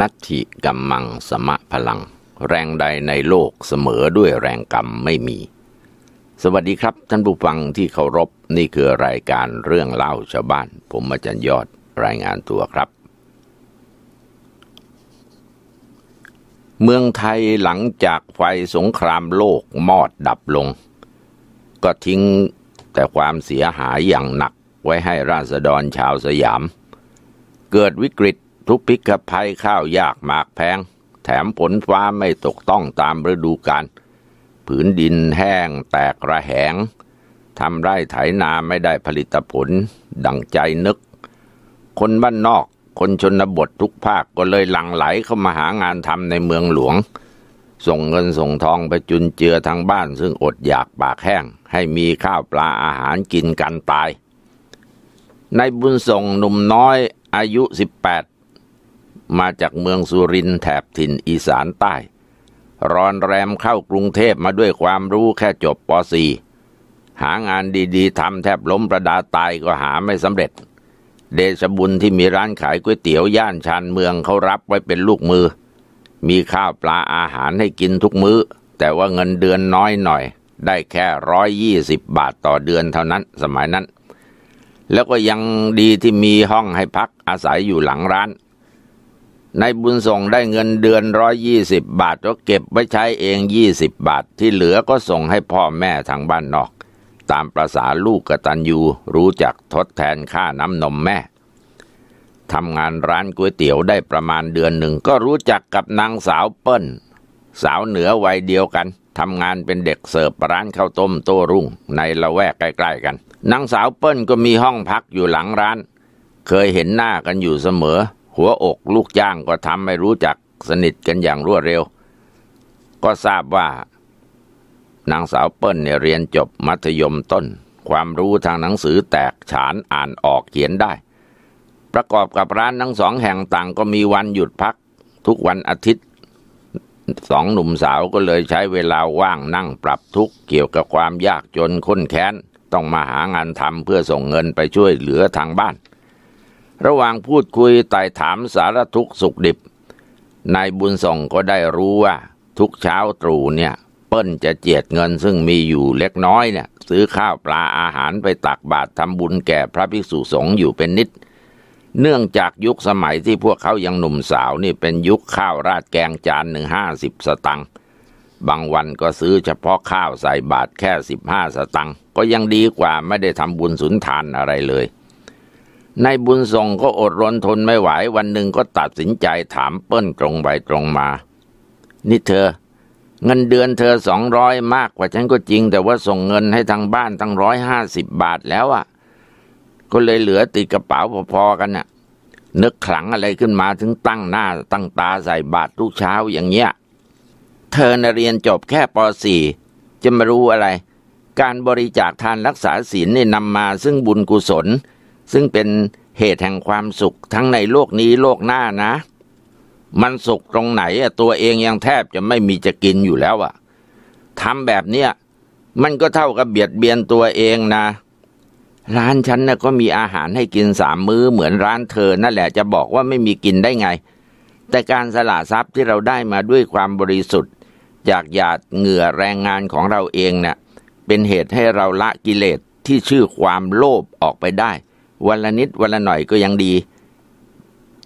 นัตถิกัมมังสมะพลัง แรงใดในโลกเสมอด้วยแรงกรรมไม่มี สวัสดีครับท่านผู้ฟังที่เคารพนี่คือรายการเรื่องเล่าชาวบ้านผมอาจารย์ยอดรายงานตัวครับ เมืองไทยหลังจากไฟสงครามโลกมอดดับลง ก็ทิ้งแต่ความเสียหายอย่างหนักไว้ให้ราษฎรชาวสยาม เกิดวิกฤตทุกพิกภัยข้าวยากหมากแพง แถมผลฟ้าไม่ตกต้องตามฤดูกาลผืนดินแห้งแตกระแหงทำไร่ไถนาไม่ได้ผลิตผลดังใจนึก คนบ้านนอกคนชนบททุกภาคก็เลยหลั่งไหลเข้ามาหางานทำในเมืองหลวง ส่งเงินส่งทองไปจุนเจือทางบ้านซึ่งอดอยากปากแห้งให้มีข้าวปลาอาหารกินกันตายในบุญส่งหนุ่มน้อยอายุ18มาจากเมืองสุรินแถบถิ่นอีสานใต้ รอนแรมเข้ากรุงเทพมาด้วยความรู้แค่จบป .4 หางานดีๆ ทำแทบล้มประดาตายก็หาไม่สำเร็จ เดชบุญที่มีร้านขายก๋วยเตี๋ยว ย่านชานเมืองเขารับไว้เป็นลูกมือ มีข้าวปลาอาหารให้กินทุกมือ้อแต่ว่าเงินเดือนน้อยหน่อย ได้แค่ร้อยยี่สิบบาทต่อเดือนเท่านั้นสมัยนั้น แล้วก็ยังดีที่มีห้องให้พักอาศัยอยู่หลังร้านนายบุญส่งได้เงินเดือนร้อยยี่สิบบาทก็เก็บไว้ใช้เองยี่สิบบาท ที่เหลือก็ส่งให้พ่อแม่ทางบ้านนอก ตามประษาลูกกตัญญูรู้จักทดแทนค่าน้ำนมแม่ทำงานร้านก๋วยเตี๋ยวได้ประมาณเดือนหนึ่งก็รู้จักกับนางสาวเปิ้ล สาวเหนือวัยเดียวกัน ทำงานเป็นเด็กเสิร์ฟร้านข้าวต้มโต้รุ่งในละแวกใกล้ๆกันนางสาวเปิ้ลก็มีห้องพักอยู่หลังร้าน เคยเห็นหน้ากันอยู่เสมอหัวอกลูกจ้างก็ทำให้รู้จักสนิทกันอย่างรวดเร็ว ก็ทราบว่า นางสาวเปิ้ลเนี่ยเรียนจบมัธยมต้น ความรู้ทางหนังสือแตกฉานอ่านออกเขียนได้ ประกอบกับร้านทั้งสองแห่งต่างก็มีวันหยุดพัก ทุกวันอาทิตย์สองหนุ่มสาวก็เลยใช้เวลาว่างนั่งปรับทุกข์เกี่ยวกับความยากจนข้นแค้นต้องมาหางานทำเพื่อส่งเงินไปช่วยเหลือทางบ้านระหว่างพูดคุยไต่ถามสารทุกสุขดิบนายบุญส่งก็ได้รู้ว่าทุกเช้าตรู่เนี่ย เปิ้ลจะเจียดเงินซึ่งมีอยู่เล็กน้อยเนี่ยซื้อข้าวปลาอาหารไปตักบาตรทำบุญแก่พระภิกษุสงฆ์อยู่เป็นนิด เนื่องจากยุคสมัยที่พวกเขายังหนุ่มสาวนี่เป็นยุคข้าวราดแกงจานหนึ่งห้าสิบสตังค์บางวันก็ซื้อเฉพาะข้าวใส่บาตรแค่สิบห้าสตังค์ ก็ยังดีกว่าไม่ได้ทำบุญสุนทานอะไรเลยนายบุญส่งก็อดรนทนไม่ไหว วันหนึ่งก็ตัดสินใจถามเปิ้ลตรงไปตรงมา นี่เธอ เงินเดือนเธอสองร้อยมากกว่าฉันก็จริง แต่ว่าส่งเงินให้ทางบ้านตั้งร้อยห้าสิบบาทแล้วอะ่ะก็เลยเหลือติดกระเป๋าพอๆกันน่ะนึกขลังอะไรขึ้นมาถึงตั้งหน้าตั้งตาใส่บาททุกเช้าอย่างเงี้ย เธอนเรียนจบแค่ปสี่จะมารู้อะไร การบริจาคทานรักษาศีลนี่นำมาซึ่งบุญกุศลซึ่งเป็นเหตุแห่งความสุขทั้งในโลกนี้โลกหน้านะ มันสุขตรงไหนอะตัวเองยังแทบจะไม่มีจะกินอยู่แล้วอะทำแบบเนี้ยมันก็เท่ากับเบียดเบียนตัวเองนะ ร้านฉันนะ่ะก็มีอาหารให้กินสามมื้อเหมือนร้านเธอนั่นแหละจะบอกว่าไม่มีกินได้ไง แต่การสละทรัพย์ที่เราได้มาด้วยความบริสุทธิ์จากหยาดเหงื่อแรงงานของเราเองเนะ่ยเป็นเหตุให้เราละกิเลสที่ชื่อความโลภออกไปได้วันละนิดวันละหน่อยก็ยังดี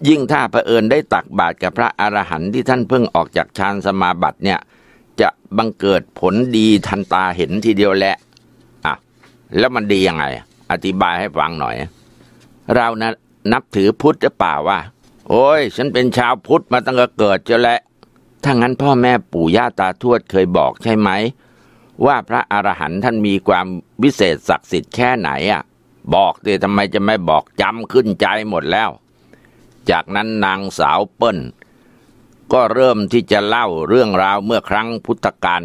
ยิ่งถ้าเผอิญได้ตักบาตรกับพระอรหันต์ที่ท่านเพิ่งออกจากฌานสมาบัติเนี่ย จะบังเกิดผลดีทันตาเห็นทีเดียวแหละอ่ะ แล้วมันดียังไง อธิบายให้ฟังหน่อย เรานะนับถือพุทธหรือเปล่าวะโอ้ย ฉันเป็นชาวพุทธมาตั้งแต่เกิดจะแหละถ้างั้นพ่อแม่ปู่ย่าตาทวดเคยบอกใช่ไหมว่าพระอรหันต์ท่านมีความวิเศษศักดิ์สิทธิ์แค่ไหนอ่ะบอกดิทำไมจะไม่บอกจำขึ้นใจหมดแล้ว จากนั้นนางสาวเปิ้ลก็เริ่มที่จะเล่าเรื่องราวเมื่อครั้งพุทธกาล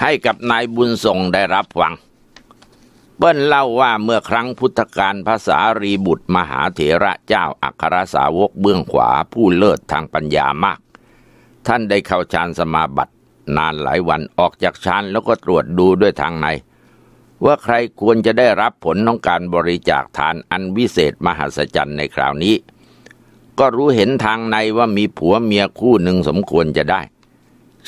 ให้กับนายบุญส่งได้รับฟังเปิ้ลเล่าว่าเมื่อครั้งพุทธกาลภาษารีบุตรมหาเถระเจ้าอัครสาวกเบื้องขวาผู้เลิศทางปัญญามาก ท่านได้เข้าฌานสมาบัติ นานหลายวันออกจากฌานแล้วก็ตรวจดูด้วยทางในว่าใครควรจะได้รับผลของการบริจาคทานอันวิเศษมหัศจรรย์ในคราวนี้ ก็รู้เห็นทางในว่ามีผัวเมียคู่หนึ่งสมควรจะได้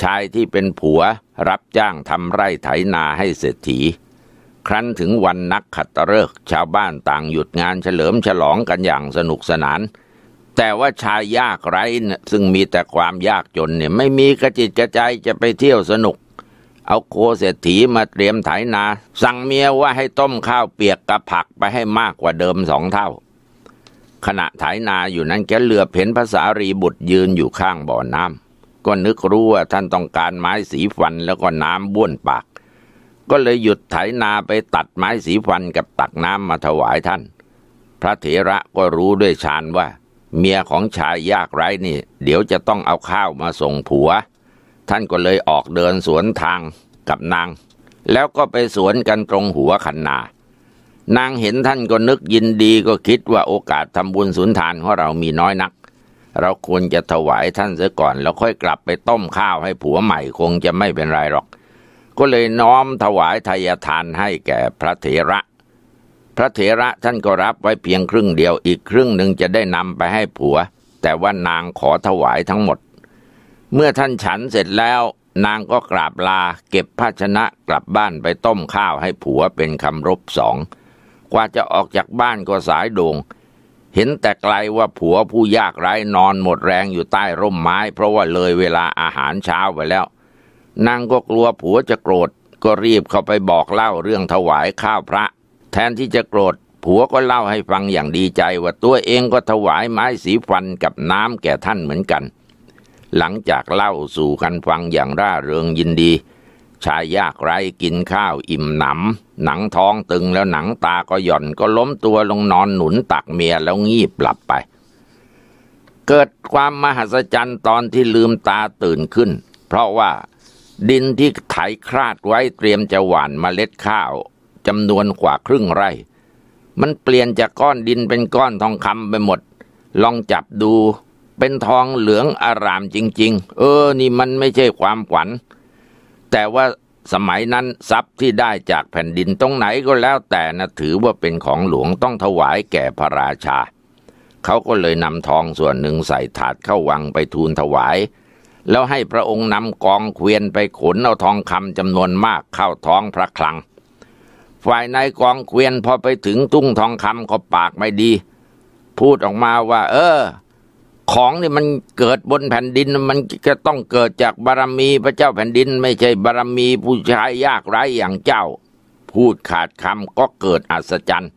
ชายที่เป็นผัวรับจ้างทำไร่ไถนาให้เศรษฐี ครั้นถึงวันนักขัตฤกษ์ชาวบ้านต่างหยุดงานเฉลิมฉลองกันอย่างสนุกสนาน แต่ว่าชายยากไร้ซึ่งมีแต่ความยากจนเนี่ยไม่มีกระจิตกระใจจะไปเที่ยวสนุกเอาโคเศรษฐีมาเตรียมไถนาสั่งเมียว่าให้ต้มข้าวเปียกกับผักไปให้มากกว่าเดิมสองเท่า ขณะไถนาอยู่นั้นแกเหลือเห็นภาษารีบุตรยืนอยู่ข้างบ่อน้ำก็นึกรู้ว่าท่านต้องการไม้สีฟันแล้วก็น้ำบ้วนปาก ก็เลยหยุดไถนาไปตัดไม้สีฟันกับตักน้ำมาถวายท่าน พระเถระก็รู้ด้วยฌานว่า เมียของชายยากไร้นี่ เดี๋ยวจะต้องเอาข้าวมาส่งผัวท่านก็เลยออกเดินสวนทางกับนาง แล้วก็ไปสวนกันตรงหัวขันนา นางเห็นท่านก็นึกยินดีก็คิดว่าโอกาสทำบุญสุนทานของเรา มีน้อยนัก เราควรจะถวายท่านเสียก่อน แล้วค่อยกลับไปต้มข้าวให้ผัวใหม่คงจะไม่เป็นไรหรอก ก็เลยน้อมถวายทายทานให้แก่พระเถระ พระเถระท่านก็รับไว้เพียงครึ่งเดียว อีกครึ่งหนึ่งจะได้นำไปให้ผัว แต่ว่านางขอถวายทั้งหมดเมื่อท่านฉันเสร็จแล้ว นางก็กราบลาเก็บภาชนะกลับบ้านไปต้มข้าวให้ผัวเป็นคำรบสองกว่าจะออกจากบ้านก็สายดวงเห็นแต่ไกลว่าผัวผู้ยากไร้นอนหมดแรงอยู่ใต้ร่มไม้ เพราะว่าเลยเวลาอาหารเช้าไปแล้ว นางก็กลัวผัวจะโกรธก็รีบเข้าไปบอกเล่าเรื่องถวายข้าวพระ แทนที่จะโกรธผัวก็เล่าให้ฟังอย่างดีใจ ว่าตัวเองก็ถวายไม้สีฟันกับน้ำแก่ท่านเหมือนกันหลังจากเล่าสู่กันฟังอย่างร่าเริงยินดี ชายยากไร้กินข้าวอิ่มหนำหนังท้องตึงแล้วหนังตาก็หย่อนก็ล้มตัวลงนอนหนุนตักเมียแล้วงีบหลับไป เกิดความมหัศจรรย์ตอนที่ลืมตาตื่นขึ้น เพราะว่าดินที่ไถคลาดไว้เตรียมจะหว่านมาเมล็ดข้าวจำนวนกว่าครึ่งไร่ มันเปลี่ยนจากก้อนดินเป็นก้อนทองคำไปหมด ลองจับดูเป็นทองเหลืองอารามจริง ๆ เออ นี่มันไม่ใช่ความขวัญ แต่ว่าสมัยนั้นทรัพย์ที่ได้จากแผ่นดินตรงไหนก็แล้วแต่นะ ถือว่าเป็นของหลวงต้องถวายแก่พระราชา เขาก็เลยนำทองส่วนหนึ่งใส่ถาดเข้าวังไปทูลถวาย แล้วให้พระองค์นำกองเควียนไปขน เอาทองคำจำนวนมากเข้าท้องพระคลัง ฝ่ายนายกองเควียนพอไปถึงตุ้งทองคำก็ปากไม่ดี พูดออกมาว่า เออของนี่มันเกิดบนแผ่นดินมันก็ต้องเกิดจากบารมีพระเจ้าแผ่นดินไม่ใช่บารมีผู้ชายยากไร้อย่างเจ้า พูดขาดคำก็เกิดอัศจรรย์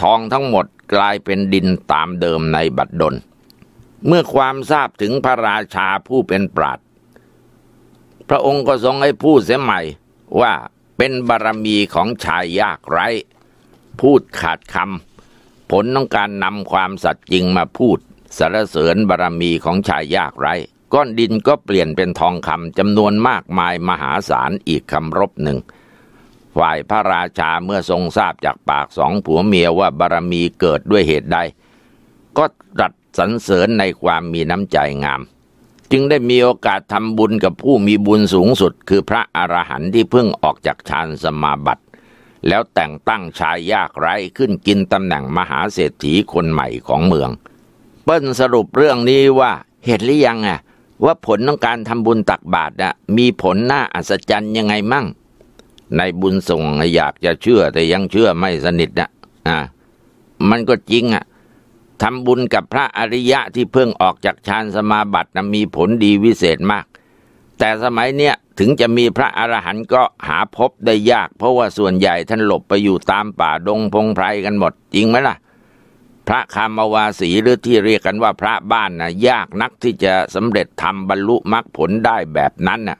ทองทั้งหมดกลายเป็นดินตามเดิมในบัดดล เมื่อความทราบถึงพระราชาผู้เป็นปรา์พระองค์ก็ทรงให้พูดเสียใหม่ว่าเป็นบารรมีของชายยากไร้พูดขาดคำผลต้องการนำความสัตย์จริงมาพูดสารเสริญบารรมีของชายยากไร้ก้อนดินก็เปลี่ยนเป็นทองคำจำนวนมากมายมหาศาลอีกคำรบหนึ่ง ฝ่ายพระราชาเมื่อทรงทราบจากปากสองผัวเมียว่าบารรมีเกิดด้วยเหตุใด ก็รัดสรรเสริญในความมีน้ำใจงาม จึงได้มีโอกาสทำบุญกับผู้มีบุญสูงสุดคือพระอรหันต์ที่เพิ่งออกจากฌานสมาบัติ แล้วแต่งตั้งชายยากไร้ขึ้นกินตำแหน่งมหาเศรษฐีคนใหม่ของเมืองเปิ้ลสรุปเรื่องนี้ว่าเห็นหรือยังอ่ะ ว่าผลของการทำบุญตักบาตรอ่ะมีผลน่าอัศจรรย์ยังไงมั่ง ในบุญส่งอยากจะเชื่อแต่ยังเชื่อไม่สนิทนะอ่ามันก็จริงอ่ะทำบุญกับพระอริยะที่เพิ่งออกจากฌานสมาบัตินะมีผลดีวิเศษมาก แต่สมัยเนี้ยถึงจะมีพระอรหันต์ก็หาพบได้ยากเพราะว่าส่วนใหญ่ท่านหลบไปอยู่ตามป่าดงพงไพรกันหมดจริงไหมล่ะพระคามวาสีหรือที่เรียกกันว่าพระบ้านนะยากนักที่จะสำเร็จทำบรรลุมรรคผลได้แบบนั้นน่ะ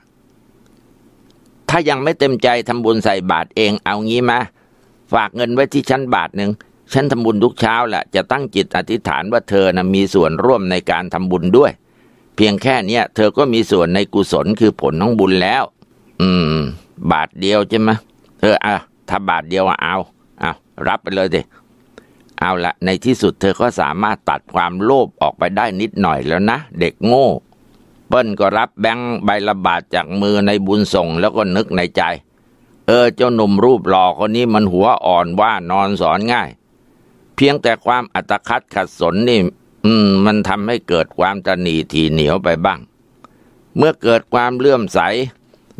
ถ้ายังไม่เต็มใจทำบุญใส่บาตรเอง เอางี้มาฝากเงินไว้ที่ชั้นบาทหนึ่งฉันทำบุญทุกเช้าแหละจะตั้งจิตอธิษฐานว่าเธอนะมีส่วนร่วมในการทำบุญด้วย เพียงแค่เนี้ยเธอก็มีส่วนในกุศลคือผลของบุญแล้ว อืม บาทเดียวใช่ไหมเอออ่ะถ้าบาทเดียวเอาเอารับไปเลยดิเอาละในที่สุดเธอก็สามารถตัดความโลภออกไปได้นิดหน่อยแล้วนะ เด็กโง่ เปิ้ลก็รับแบงค์ใบละบาทจากมือในบุญส่งแล้วก็นึกในใจ เออเจ้าหนุ่มรูปหล่อคนนี้มันหัวอ่อนว่านอนสอนง่าย เพียงแต่ความอัตคัดขัดสนนี่อืม มันทำให้เกิดความตนีทีเหนียวไปบ้าง เมื่อเกิดความเลื่อมใส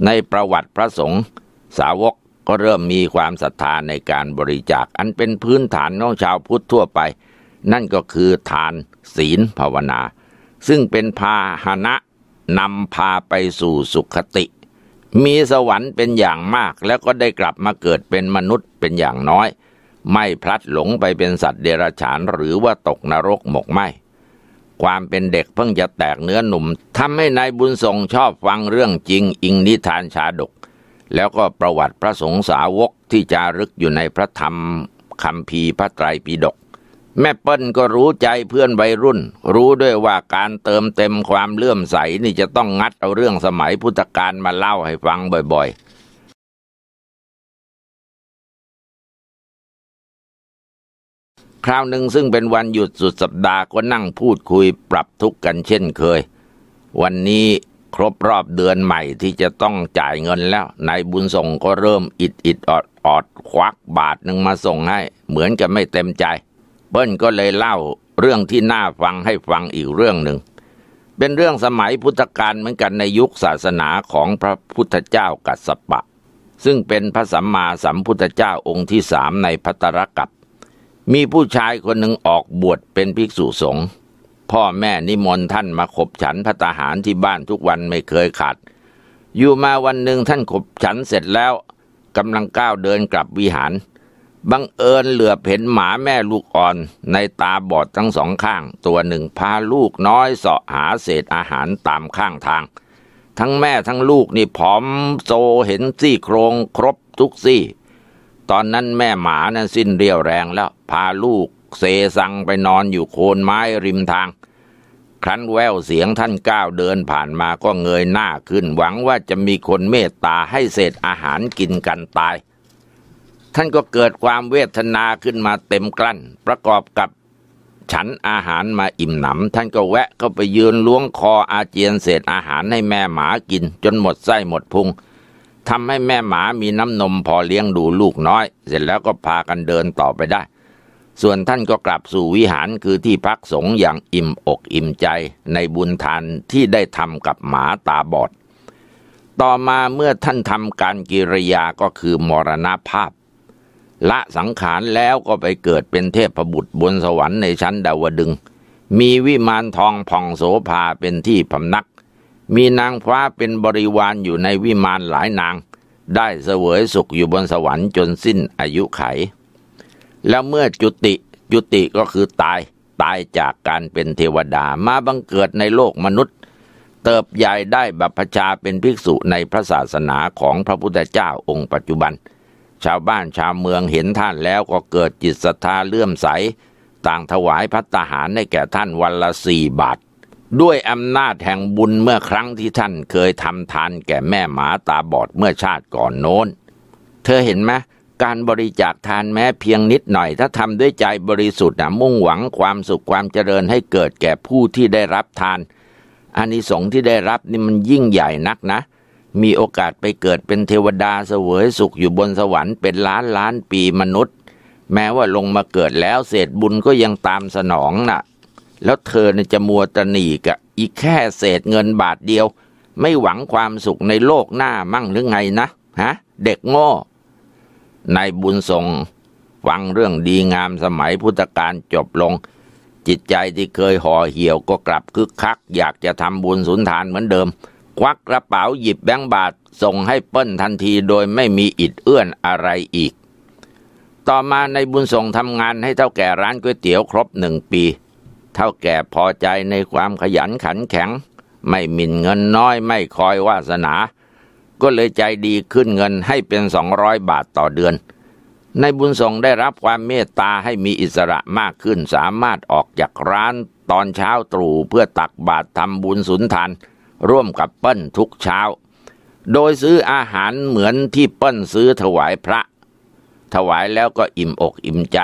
ในประวัติพระสงฆ์สาวกก็เริ่มมีความศรัทธาในการบริจาคอันเป็นพื้นฐานของชาวพุทธทั่วไป นั่นก็คือทานศีลภาวนา ซึ่งเป็นพาหนะนำพาไปสู่สุขติ มีสวรรค์เป็นอย่างมากแล้วก็ได้กลับมาเกิดเป็นมนุษย์เป็นอย่างน้อย ไม่พลัดหลงไปเป็นสัตว์เดรัจฉานหรือว่าตกนรกหมกไหมความเป็นเด็กเพิ่งจะแตกเนื้อหนุ่มทำให้นายบุญทรงชอบฟังเรื่องจริงอิงนิทานชาดกแล้วก็ประวัติพระสงฆ์สาวกที่จารึกอยู่ในพระธรรมคำพีพระไตรปิฎกแม่เปิ้ลก็รู้ใจเพื่อนวัยรุ่น รู้ด้วยว่าการเติมเต็มความเลื่อมใสนี่จะต้องงัดเอาเรื่องสมัยพุทธกาลมาเล่าให้ฟังบ่อยๆ คราวหนึ่งซึ่งเป็นวันหยุดสุดสัปดาห์ก็นั่งพูดคุยปรับทุกข์กันเช่นเคย วันนี้ครบรอบเดือนใหม่ที่จะต้องจ่ายเงินแล้วนายบุญส่งก็เริ่มอิดอิดออดออดควักบาทหนึ่งมาส่งให้ เหมือนกับไม่เต็มใจเปิ้ลก็เลยเล่าเรื่องที่น่าฟังให้ฟังอีกเรื่องหนึ่งเป็นเรื่องสมัยพุทธกาลเหมือนกันในยุคศาสนาของพระพุทธเจ้ากัสสปะ ซึ่งเป็นพระสัมมาสัมพุทธเจ้าองค์ที่สามในพัตรกับมีผู้ชายคนหนึ่งออกบวชเป็นภิกษุสงฆ์พ่อแม่นิมนต์ท่านมาขบฉันพระตาหารที่บ้านทุกวันไม่เคยขาด อยู่มาวันหนึ่งท่านขบฉันเสร็จแล้วกำลังก้าวเดินกลับวิหารบังเอิญเหลือเห็นหมาแม่ลูกอ่อนในตาบอดทั้งสองข้าง ตัวหนึ่งพาลูกน้อยเสาะหาเศษอาหารตามข้างทาง ทั้งแม่ทั้งลูกนี่ผอม โซเห็นซี่โครงครบทุกซี่ ตอนนั้นแม่หมานั้นสิ้นเรียวแรงแล้วพาลูกเซซังไปนอนอยู่โคนไม้ริมทาง ครั้นแววเสียงท่านก้าวเดินผ่านมาก็เงยหน้าขึ้นหวังว่าจะมีคนเมตตาให้เศษอาหารกินกันตาย ท่านก็เกิดความเวทนาขึ้นมาเต็มกลั้น ประกอบกับฉันอาหารมาอิ่มหนำท่านก็แวะเข้าไปยืนล้วงคออาเจียนเศษอาหารให้แม่หมากิน จนหมดไส้หมดพุงทำให้แม่หมามีน้ำนมพอเลี้ยงดูลูกน้อย เสร็จแล้วก็พากันเดินต่อไปได้ส่วนท่านก็กลับสู่วิหารคือที่พักสงฆ์อย่างอิ่มอกอิ่มใจในบุญทานที่ได้ทำกับหมาตาบอด ต่อมาเมื่อท่านทำการกิริยาก็คือมรณภาพ ละสังขารแล้วก็ไปเกิดเป็นเทพบุตรบนสวรรค์ในชั้นดาวดึง มีวิมานทองผ่องโสภาเป็นที่พำนัก มีนางฟ้าเป็นบริวารอยู่ในวิมานหลายนาง ได้เสวยสุขอยู่บนสวรรค์จนสิ้นอายุไขแล้วเมื่อจุติจุติก็คือตายตายจากการเป็นเทวดามาบังเกิดในโลกมนุษย์ เติบใหญ่ได้บัพพชาเป็นภิกษุในพระศาสนาของพระพุทธเจ้าองค์ปัจจุบัน ชาวบ้านชาวเมืองเห็นท่านแล้วก็เกิดจิตศรัทธาเลื่อมใส ต่างถวายพัตหารให้แก่ท่านวันละสี่บาท ด้วยอำนาจแห่งบุญเมื่อครั้งที่ท่านเคยทำทานแก่แม่หมาตาบอดเมื่อชาติก่อนโน้นเธอเห็นไหมการบริจาคทานแม้เพียงนิดหน่อยถ้าทำด้วยใจบริสุทธิ์นะมุ่งหวังความสุขความเจริญให้เกิดแก่ผู้ที่ได้รับทานอานิสงส์ที่ได้รับนี่มันยิ่งใหญ่นักนะ มีโอกาสไปเกิดเป็นเทวดาเสวยสุขอยู่บนสวรรค์เป็นล้านล้านปีมนุษย์ แม้ว่าลงมาเกิดแล้วเศษบุญก็ยังตามสนองนะ่ะ แล้วเธอจะมัวตนีกะ อีกแค่เศษเงินบาทเดียว ไม่หวังความสุขในโลกหน้ามั่งหรือไงนะฮะเด็กโง่นายบุญทรงฟังเรื่องดีงามสมัยพุทธกาลจบลง จิตใจที่เคยห่อเหี่ยวก็กลับคึกคักอยากจะทำบุญสุนทานเหมือนเดิม ควักกระเป๋าหยิบแบงค์บาทส่งให้เปิ้ลทันทีโดยไม่มีอิดเอื้อนอะไรอีก ต่อมาในบุญส่งทำงานให้เท่าแก่ร้านก๋วยเตี๋ยวครบหนึ่งปี เท่าแก่พอใจในความขยันขันแข็งไม่มินเงินน้อยไม่คอยวาสนาก็เลยใจดีขึ้นเงินให้เป็นสองร้อยบาทต่อเดือน ในบุญส่งได้รับความเมตตาให้มีอิสระมากขึ้นสามารถออกจากร้านตอนเช้าตรู่เพื่อตักบาตรทำบุญสุนทาน ร่วมกับเปิ้ลทุกเช้า โดยซื้ออาหารเหมือนที่เปิ้ลซื้อถวายพระ ถวายแล้วก็อิ่มอกอิ่มใจ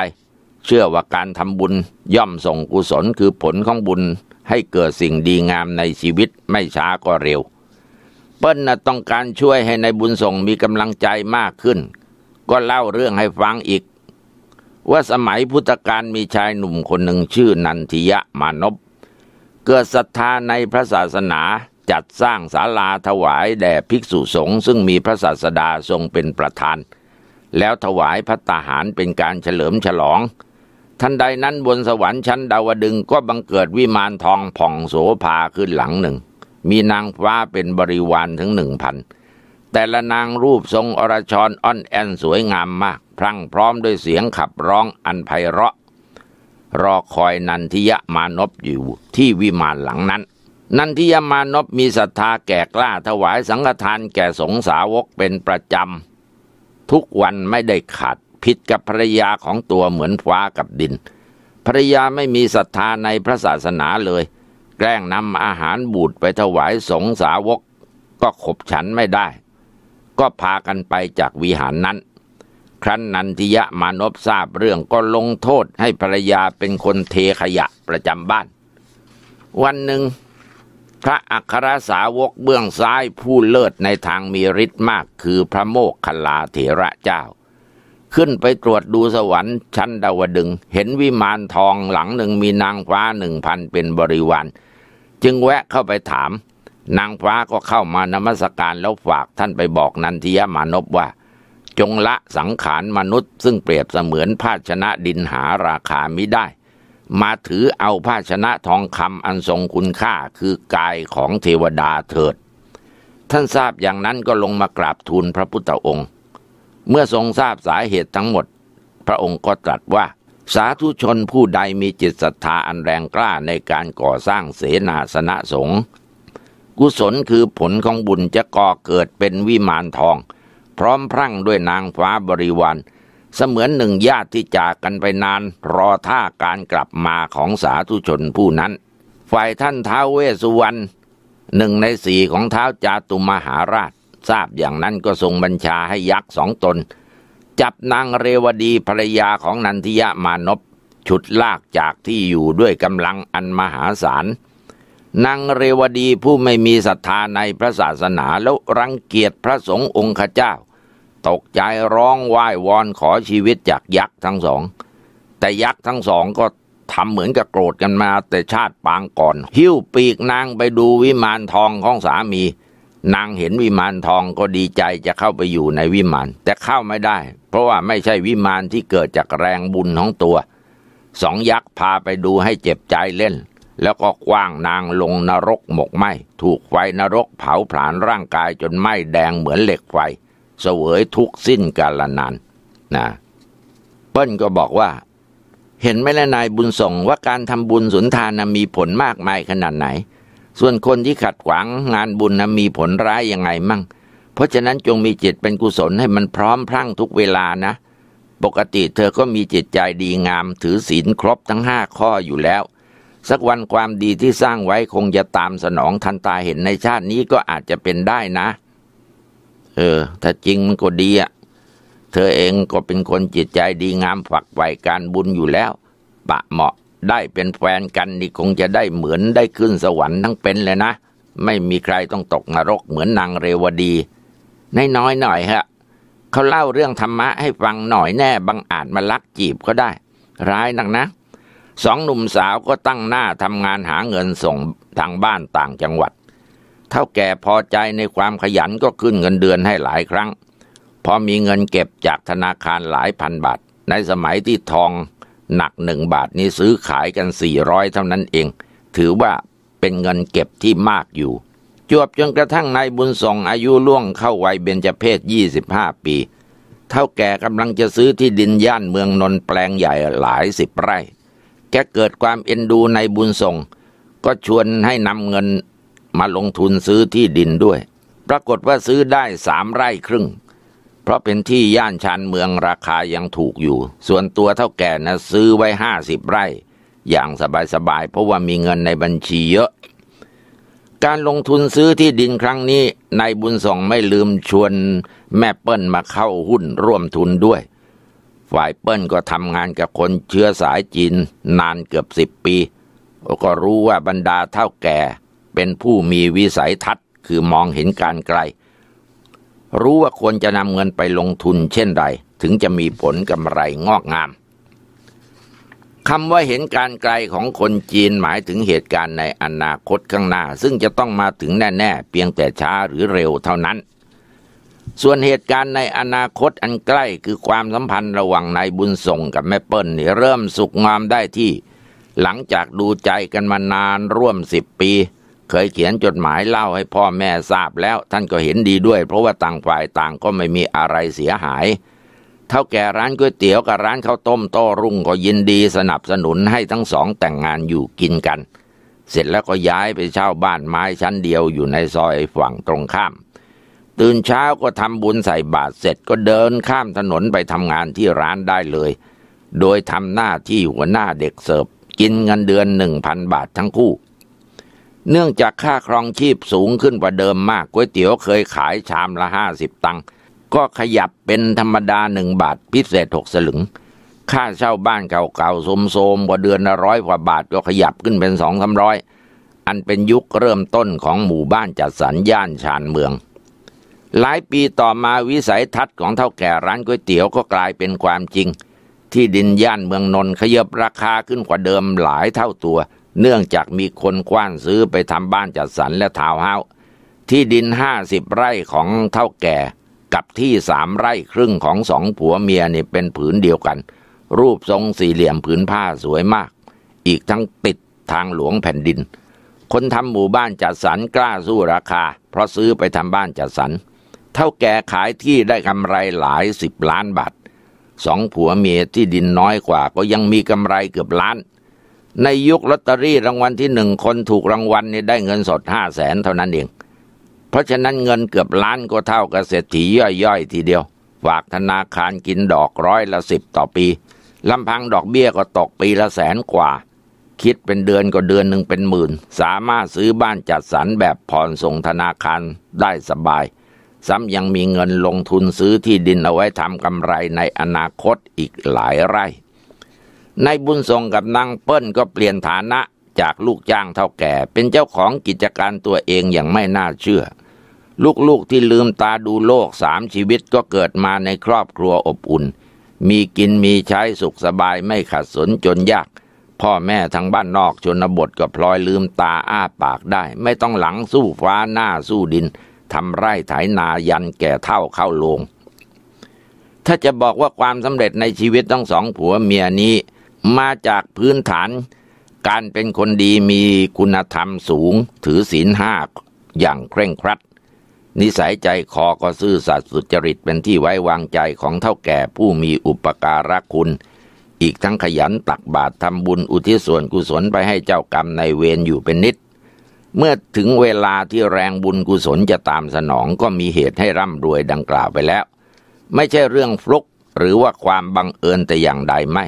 เชื่อว่าการทำบุญย่อมส่งกุศลคือผลของบุญให้เกิดสิ่งดีงามในชีวิตไม่ช้าก็เร็วเปิ้ลนะต้องการช่วยให้ในบุญส่งมีกำลังใจมากขึ้น ก็เล่าเรื่องให้ฟังอีก ว่าสมัยพุทธกาลมีชายหนุ่มคนหนึ่งชื่อนันทิยะมานพ เกิดศรัทธาในพระศาสนาจัดสร้างศาลาถวายแด่ภิกษุสงฆ์ซึ่งมีพระศาสดาทรงเป็นประธาน แล้วถวายพระตาหารเป็นการเฉลิมฉลอง ทันใดนั้นบนสวรรค์ชั้นดาวดึงก็บังเกิดวิมานทองผ่องโสภาขึ้นหลังหนึ่งมีนางฟ้าเป็นบริวารถึงหนึ่งพัน แต่ละนางรูปทรงอรชรอ่อนแอนสวยงามมากพรั่งพร้อมด้วยเสียงขับร้องอันไพเราะ รอคอยนันทิยมานพอยู่ที่วิมานหลังนั้น นันทิยมานพมีศรัทธาแก่กล้าถวายสังฆทานแก่สงสาวกเป็นประจำ ทุกวันไม่ได้ขาดผิดกับภรรยาของตัวเหมือนฟ้ากับดินภรรยาไม่มีศรัทธาในพระศาสนาเลยแกล้งนำอาหารบูดไปถวายสงสาวกก็ขบฉันไม่ได้ ก็พากันไปจากวิหารนั้น ครั้นนันทิยะมานพทราบเรื่องก็ลงโทษให้ภรรยาเป็นคนเทขยะประจำบ้าน วันหนึ่งพระอัครสาวกเบื้องซ้ายผู้เลิศในทางมีฤทธิ์มากคือพระโมกขลาเถระเจ้าขึ้นไปตรวจดูสวรรค์ชั้นดาวดึงเห็นวิมานทองหลังหนึ่งมีนางฟ้าหนึ่งพันเป็นบริวารจึงแวะเข้าไปถาม นางฟ้าก็เข้ามานมัสการแล้วฝากท่านไปบอกนันทิยมานพว่า จงละสังขารมนุษย์ซึ่งเปรียบเสมือนภาชนะดินหาราคาไม่ได้ มาถือเอาภาชนะทองคำอันทรงคุณค่าคือกายของเทวดาเถิด ท่านทราบอย่างนั้นก็ลงมากราบทูลพระพุทธองค์เมื่อทรงทราบสาเหตุทั้งหมด พระองค์ก็ตรัสว่า สาธุชนผู้ใดมีจิตศรัทธาอันแรงกล้าในการก่อสร้างเสนาสนะสงฆ์กุศลคือผลของบุญจะก่อเกิดเป็นวิมานทอง พร้อมพรั่งด้วยนางฟ้าบริวารเสมือนหนึ่งญาติที่จากกันไปนาน รอท่าการกลับมาของสาธุชนผู้นั้น ฝ่ายท่านท้าวเวสุวรรณหนึ่งในสี่ของท้าวจาตุมหาราชทราบอย่างนั้นก็ทรงบัญชาให้ยักษ์สองตน จับนางเรวดีภรรยาของนันทิยะมานพฉุดลากจากที่อยู่ด้วยกำลังอันมหาศาลนางเรวดีผู้ไม่มีศรัทธาในพระศาสนาแล้วรังเกียจพระสงฆ์องค์ขเจ้า ตกใจร้องไหว้วอนขอชีวิตจากยักษ์ทั้งสอง แต่ยักษ์ทั้งสองก็ทำเหมือนกับโกรธกันมาแต่ชาติปางก่อน หิ้วปีกนางไปดูวิมานทองของสามีนางเห็นวิมานทองก็ดีใจจะเข้าไปอยู่ในวิมาน แต่เข้าไม่ได้ เพราะว่าไม่ใช่วิมานที่เกิดจากแรงบุญของตัว สองยักษ์พาไปดูให้เจ็บใจเล่น แล้วก็กว้างนางลงนรกหมกไหมถูกไฟนรกเผาผลาญร่างกายจนไหมแดงเหมือนเหล็กไฟ เสวยทุกสิ้นกาลนานนะเปิ้ลก็บอกว่า เห็นไม่ละนายบุญส่งว่าการทำบุญสุนทานมีผลมากมายขนาดไหนส่วนคนที่ขัดขวางงานบุญนะมีผลร้ายยังไงมั่ง เพราะฉะนั้นจงมีจิตเป็นกุศลให้มันพร้อมพรั่งทุกเวลานะ ปกติเธอก็มีจิตใจดีงามถือศีลครบทั้งห้าข้ออยู่แล้ว สักวันความดีที่สร้างไว้คงจะตามสนองทันตาเห็นในชาตินี้ก็อาจจะเป็นได้นะ เออถ้าจริงมันก็ดีอะเธอเองก็เป็นคนจิตใจดีงามฝักใฝ่การบุญอยู่แล้วปะเหมาะได้เป็นแฟนกันนี่คงจะได้เหมือนได้ขึ้นสวรรค์ทั้งเป็นเลยนะ ไม่มีใครต้องตกนรกเหมือนนางเรวดี น้อยหน่อยฮะเขาเล่าเรื่องธรรมะให้ฟังหน่อยแน่บังอาจมาลักจีบก็ได้ ร้ายนักนะสองหนุ่มสาวก็ตั้งหน้าทำงานหาเงินส่งทางบ้านต่างจังหวัด เท่าแก่พอใจในความขยันก็ขึ้นเงินเดือนให้หลายครั้ง พอมีเงินเก็บจากธนาคารหลายพันบาทในสมัยที่ทองหนักหนึ่งบาทนี่ซื้อขายกันสี่ร้อยเท่านั้นเอง ถือว่าเป็นเงินเก็บที่มากอยู่ จวบจนกระทั่งนายบุญส่งอายุล่วงเข้าวัยเบญจเพศยี่สิบห้าปี เท่าแก่กำลังจะซื้อที่ดินย่านเมืองนนแปลงใหญ่หลายสิบไร่ แกเกิดความเอ็นดูนายบุญส่ง ก็ชวนให้นำเงินมาลงทุนซื้อที่ดินด้วย ปรากฏว่าซื้อได้สามไร่ครึ่งเพราะเป็นที่ย่านชานเมืองราคายังถูกอยู่ ส่วนตัวเท่าแก่นะซื้อไว้ห้าสิบไร่ อย่างสบายๆ เพราะว่ามีเงินในบัญชีเยอะ การลงทุนซื้อที่ดินครั้งนี้นายบุญส่งไม่ลืมชวนแม่เปิ้ลมาเข้าหุ้นร่วมทุนด้วย ฝ่ายเปิ้ลก็ทำงานกับคนเชื้อสายจีนนานเกือบสิบปี ก็รู้ว่าบรรดาเท่าแก่ เป็นผู้มีวิสัยทัศน์คือมองเห็นการไกลรู้ว่าควรจะนำเงินไปลงทุนเช่นไรถึงจะมีผลกำไรงอกงามคำว่าเห็นการไกลของคนจีนหมายถึงเหตุการณ์ในอนาคตข้างหน้า ซึ่งจะต้องมาถึงแน่ ๆ เพียงแต่ช้าหรือเร็วเท่านั้น ส่วนเหตุการณ์ในอนาคตอันใกล้คือความสัมพันธ์ระหว่างนายบุญส่งกับแม่เปิ้ลเริ่มสุขงามได้ที่หลังจากดูใจกันมานานร่วมสิบปีเคยเขียนจดหมายเล่าให้พ่อแม่ทราบแล้วท่านก็เห็นดีด้วยเพราะว่าต่างฝ่ายต่างก็ไม่มีอะไรเสียหายเท่าแก่ร้านก๋วยเตี๋ยวกับร้านข้าวต้มโต้รุ่งก็ยินดีสนับสนุนให้ทั้งสองแต่งงานอยู่กินกัน เสร็จแล้วก็ย้ายไปเช่าบ้านไม้ชั้นเดียวอยู่ในซอยฝั่งตรงข้าม ตื่นเช้าก็ทำบุญใส่บาตรเสร็จก็เดินข้ามถนนไปทำงานที่ร้านได้เลย โดยทำหน้าที่หัวหน้าเด็กเสิร์ฟกินเงินเดือนหนึ่งพันบาททั้งคู่เนื่องจากค่าครองชีพสูงขึ้นกว่าเดิมมากก๋วยเตี๋ยวเคยขายชามละห้าสิบตังก็ขยับเป็นธรรมดาหนึ่งบาทพิเศษหกสลึงค่าเช่าบ้านเก่าๆโสมๆกว่าเดือนละร้อยกว่าบาทก็ขยับขึ้นเป็นสองสาร้อยอันเป็นยุคเริ่มต้นของหมู่บ้านจัดสรรย่านชานเมือง หลายปีต่อมาวิสัยทัศน์ของเท่าแก่ร้านก๋วยเตี๋ยวก็กลายเป็นความจริง ที่ดินย่านเมืองนนขยับราคาขึ้นกว่าเดิมหลายเท่าตัวเนื่องจากมีคนกว้านซื้อไปทำบ้านจัดสรรและทาวเฮาที่ดินห้าสิบไร่ของเท่าแก่กับที่สามไร่ครึ่งของสองผัวเมียนี่เป็นผืนเดียวกัน รูปทรงสี่เหลี่ยมผืนผ้าสวยมาก อีกทั้งติดทางหลวงแผ่นดิน คนทำหมู่บ้านจัดสรรกล้าสู้ราคา เพราะซื้อไปทำบ้านจัดสรรเท่าแก่ขายที่ได้กำไรหลายสิบล้านบาทสองผัวเมียที่ดินน้อยกว่า ก็ยังมีกำไรเกือบล้านในยุคลอตเตอรี่รางวัลที่หนึ่งคนถูกรางวัลนี่ได้เงินสดห้าแสนเท่านั้นเอง เพราะฉะนั้นเงินเกือบล้านก็เท่ากับเศรษฐีย่อยๆ ทีเดียว ฝากธนาคารกินดอกร้อยละสิบต่อปีลำพังดอกเบี้ยก็ตกปีละแสนกว่า คิดเป็นเดือนก็เดือนหนึ่งเป็นหมื่น สามารถซื้อบ้านจัดสรรแบบผ่อนส่งธนาคารได้สบาย ซ้ำยังมีเงินลงทุนซื้อที่ดินเอาไว้ทำกำไรในอนาคตอีกหลายไร่นายบุญทรงกับนางเปิ้ลก็เปลี่ยนฐานะจากลูกจ้างเท่าแก่เป็นเจ้าของกิจการตัวเองอย่างไม่น่าเชื่อ ลูกๆที่ลืมตาดูโลกสามชีวิตก็เกิดมาในครอบครัวอบอุ่น มีกินมีใช้สุขสบายไม่ขัดสนจนยากพ่อแม่ทางบ้านนอกชนบทก็พลอยลืมตาอ้าปากได้ ไม่ต้องหลังสู้ฟ้าหน้าสู้ดิน ทำไร่ไถนายันแก่เท่าเข้าลง ถ้าจะบอกว่าความสำเร็จในชีวิตทั้งสองผัวเมียนี้มาจากพื้นฐานการเป็นคนดีมีคุณธรรมสูงถือศีลห้าอย่างเคร่งครัด นิสัยใจคอก็ซื่อสัตย์สุจริตเป็นที่ไว้วางใจของเท่าแก่ผู้มีอุปการะคุณ อีกทั้งขยันตักบาตรทำบุญอุทิศส่วนกุศลไปให้เจ้ากรรมในเวรอยู่เป็นนิด เมื่อถึงเวลาที่แรงบุญกุศลจะตามสนองก็มีเหตุให้ร่ำรวยดังกล่าวไปแล้ว ไม่ใช่เรื่องฟลุกหรือว่าความบังเอิญแต่อย่างใดไม่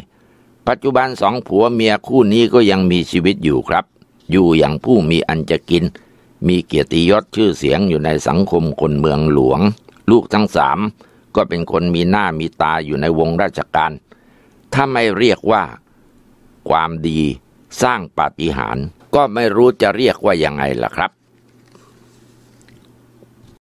ปัจจุบันสองผัวเมียคู่นี้ก็ยังมีชีวิตอยู่ครับ อยู่อย่างผู้มีอันจะกิน มีเกียรติยศชื่อเสียงอยู่ในสังคมคนเมืองหลวง ลูกทั้งสามก็เป็นคนมีหน้ามีตาอยู่ในวงราชการ ถ้าไม่เรียกว่าความดีสร้างปาฏิหาริย์ก็ไม่รู้จะเรียกว่ายังไงล่ะครับ